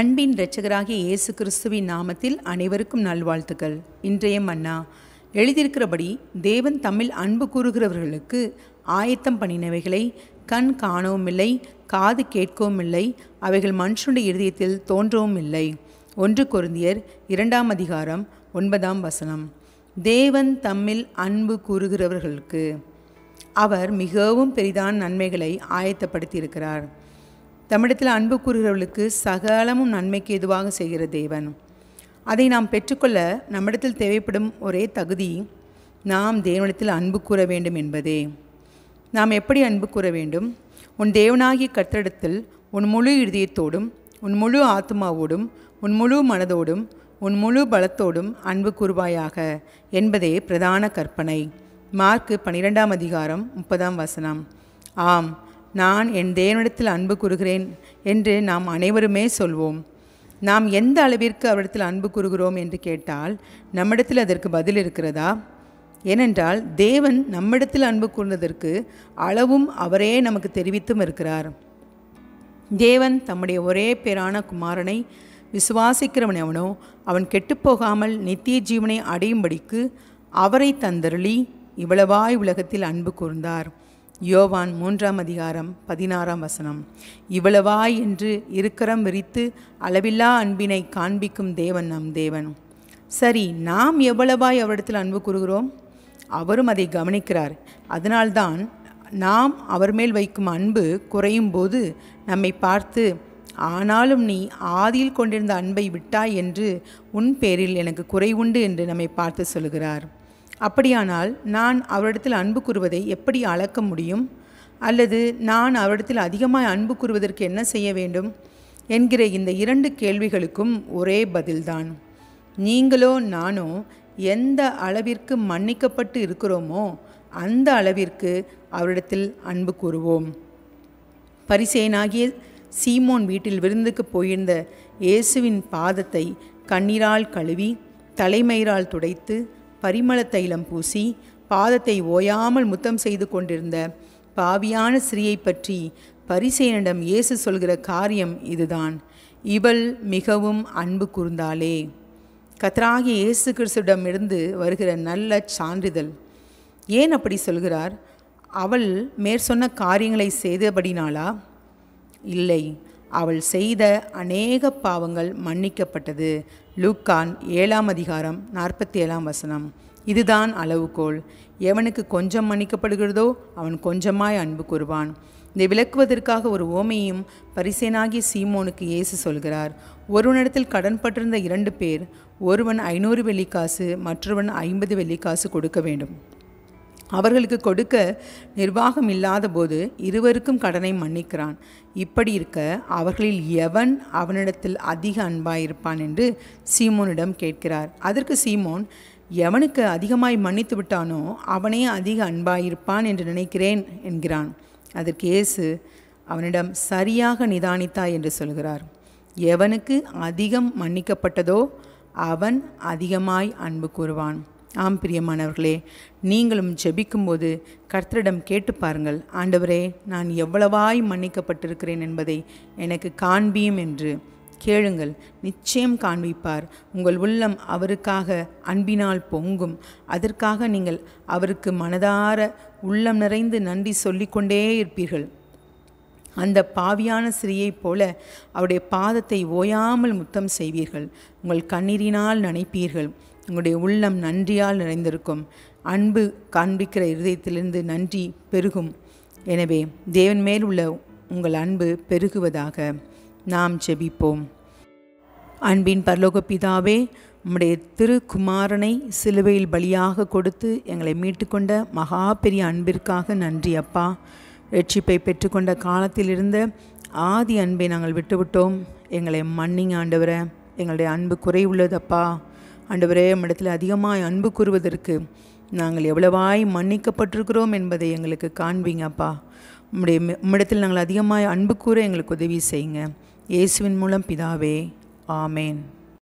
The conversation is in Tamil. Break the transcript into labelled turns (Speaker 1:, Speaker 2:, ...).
Speaker 1: அன்பின் இரட்சகராகிய இயேசு கிறிஸ்துவின் நாமத்தில் அனைவருக்கும் நல்வாழ்த்துக்கள் இன்றைய மன்னா எழுதியிருக்கிறபடி தேவன் தமிழ் அன்பு கூறுகிறவர்களுக்கு ஆயத்தம் பண்ணினவைகளை கண் காணவும் இல்லை காது கேட்கவும் இல்லை அவைகள் மனுஷனுடைய இருதயத்தில் தோன்றவும் இல்லை ஒன்று குருந்தியர் இரண்டாம் அதிகாரம் ஒன்பதாம் வசனம் தேவன் தம்மில் அன்பு கூறுகிறவர்களுக்கு அவர் மிகவும் பெரிதான நன்மைகளை ஆயத்தப்படுத்தியிருக்கிறார் தமிழத்தில் அன்பு கூறுகிறவர்களுக்கு சகலமும் நன்மைக்கு எதுவாக செய்கிற தேவன் அதை நாம் பெற்றுக்கொள்ள நம்மிடத்தில் தேவைப்படும் ஒரே தகுதி நாம் தேவனிடத்தில் அன்பு கூற வேண்டும் என்பதே நாம் எப்படி அன்பு கூற வேண்டும் உன் தேவனாகிய கர்த்தரிடத்தில் உன் முழு இருதயத்தோடும் உன் முழு ஆத்மாவோடும் உன் முழு மனதோடும் உன் முழு பலத்தோடும் அன்பு கூறுவாயாக என்பதே பிரதான கற்பனை மார்க்கு பன்னிரெண்டாம் அதிகாரம் முப்பதாம் வசனம் ஆம் நான் என் தேவனிடத்தில் அன்பு கூறுகிறேன் என்று நாம் அனைவருமே சொல்வோம் நாம் எந்த அளவிற்கு அவரிடத்தில் அன்பு கூறுகிறோம் என்று கேட்டால் நம்மிடத்தில் அதற்கு பதில் இருக்கிறதா ஏனென்றால் தேவன் நம்மிடத்தில் அன்பு கூறுவதற்கு அளவும் அவரே நமக்கு தெரிவித்தும் இருக்கிறார் தேவன் தம்முடைய ஒரே பேரான குமாரனை விசுவாசிக்கிறவன் எவனோ அவன் கெட்டுப்போகாமல் நித்திய ஜீவனை அடையும்படிக்கு அவரை தந்தருளி இவ்வளவாய் உலகத்தில் அன்பு கூர்ந்தார் யோவான் மூன்றாம் அதிகாரம் பதினாறாம் வசனம் இவ்வளவாய் என்று இருக்கிறம் விரித்து அளவில்லா அன்பினை காண்பிக்கும் தேவன் நம் தேவன் சரி நாம் எவ்வளவாய் அவரிடத்தில் அன்பு கூறுகிறோம் அவரும் அதை கவனிக்கிறார் அதனால்தான் நாம் அவர் மேல் வைக்கும் அன்பு குறையும் போது நம்மை பார்த்து ஆனாலும் நீ ஆதியில் கொண்டிருந்த அன்பை விட்டாய் என்று உன் பேரில் எனக்கு குறைவுண்டு என்று நம்மை பார்த்து சொல்கிறார் அப்படியானால் நான் அவரிடத்தில் அன்பு கூறுவதை எப்படி அளக்க முடியும் அல்லது நான் அவரிடத்தில் அதிகமாய் அன்பு கூறுவதற்கு என்ன செய்ய வேண்டும் என்கிற இந்த இரண்டு கேள்விகளுக்கும் ஒரே பதில்தான் நீங்களோ நானோ எந்த அளவிற்கு மன்னிக்கப்பட்டு இருக்கிறோமோ அந்த அளவிற்கு அவரிடத்தில் அன்பு கூறுவோம் பரிசேனாகிய சீமோன் வீட்டில் விருந்துக்கு போயிருந்த இயேசுவின் பாதத்தை கண்ணீரால் கழுவி தலைமயிரால் துடைத்து பரிமள தைலம் பூசி பாதத்தை ஓயாமல் முத்தம் செய்து கொண்டிருந்த பாவியான ஸ்ரீயை பற்றி பரிசேனிடம் இயேசு சொல்கிற காரியம் இதுதான் இவள் மிகவும் அன்பு கூர்ந்தாளே கத்ராகி இயேசு கிறிஸ்துவிடமிருந்து வருகிற நல்ல சான்றிதழ் ஏன் அப்படி சொல்கிறார் அவள் மேற்சொன்ன காரியங்களை செய்தபடினாளா இல்லை அவள் செய்த அநேக பாவங்கள் மன்னிக்கப்பட்டது லூக்கான் ஏழாம் அதிகாரம் நாற்பத்தி ஏழாம் வசனம் இதுதான் அளவுகோல் எவனுக்கு கொஞ்சம் மன்னிக்கப்படுகிறதோ அவன் கொஞ்சமாய் அன்பு கூறுவான் இதை விளக்குவதற்காக ஒரு ஓமையும் பரிசேனாகிய சீமோனுக்கு இயேசு சொல்கிறார் ஒருவனிடத்தில் கடன்பட்டிருந்த இரண்டு பேர் ஒருவன் ஐநூறு வெள்ளிக்காசு மற்றவன் ஐம்பது வெள்ளிக்காசு கொடுக்க வேண்டும் அவர்களுக்கு கொடுக்க நிர்வாகம் இல்லாதபோது இருவருக்கும் கடனை மன்னிக்கிறான் இப்படி இருக்க அவர்களில் எவன் அவனிடத்தில் அதிக அன்பாயிருப்பான் என்று சீமோனிடம் கேட்கிறார் அதற்கு சீமோன் எவனுக்கு அதிகமாய் மன்னித்து விட்டானோ அவனே அதிக அன்பாயிருப்பான் என்று நினைக்கிறேன் என்கிறான் அதற்கு இயேசு அவனிடம் சரியாக நிதானித்தாய் என்று சொல்கிறார் எவனுக்கு அதிகம் மன்னிக்கப்பட்டதோ அவன் அதிகமாய் அன்பு கூறுவான் ஆம் பிரியமானவர்களே நீங்களும் ஜெபிக்கும்போது கர்த்தரிடம் கேட்டு பாருங்கள் ஆண்டவரே நான் எவ்வளவாய் மன்னிக்கப்பட்டிருக்கிறேன் என்பதை எனக்கு காண்பியும் என்று கேளுங்கள் நிச்சயம் காண்பிப்பார் உங்கள் உள்ளம் அவருக்காக அன்பினால் பொங்கும் அதற்காக நீங்கள் அவருக்கு மனதார உள்ளம் நிறைந்து நன்றி சொல்லிக்கொண்டே இருப்பீர்கள் அந்த பாவியான சிறியைப் போல அவருடைய பாதத்தை ஓயாமல் முத்தம் செய்வீர்கள் உங்கள் கண்ணீரினால் நினைப்பீர்கள் உங்களுடைய உள்ளம் நன்றியால் நிறைந்திருக்கும் அன்பு காண்பிக்கிற இருதயத்திலிருந்து நன்றி பெருகும் எனவே தேவன் மேல் உள்ள உங்கள் அன்பு பெருகுவதாக நாம் செபிப்போம் அன்பின் பரலோக பிதாவே உம்முடைய திருக்குமாரனை சிலுவையில் பலியாக கொடுத்து எங்களை மீட்டுக்கொண்ட மகா பெரிய அன்பிற்காக நன்றி அப்பா ரட்சிப்பை பெற்றுக்கொண்ட காலத்திலிருந்த ஆதி அன்பை நாங்கள் விட்டுவிட்டோம் எங்களை மன்னிங் ஆண்டவரை எங்களுடைய அன்பு குறை உள்ளதப்பா ஆண்டவரே இடத்தில் அதிகமாய் அன்பு கூறுவதற்கு நாங்கள் எவ்வளவாய் மன்னிக்கப்பட்டிருக்கிறோம் என்பதை எங்களுக்கு காண்பீங்கப்பா அப்பா உம்முடைய உம்மிடத்தில் நாங்கள் அதிகமாய் அன்பு கூற எங்களுக்கு உதவி செய்யுங்க இயேசுவின் மூலம் பிதாவே ஆமேன்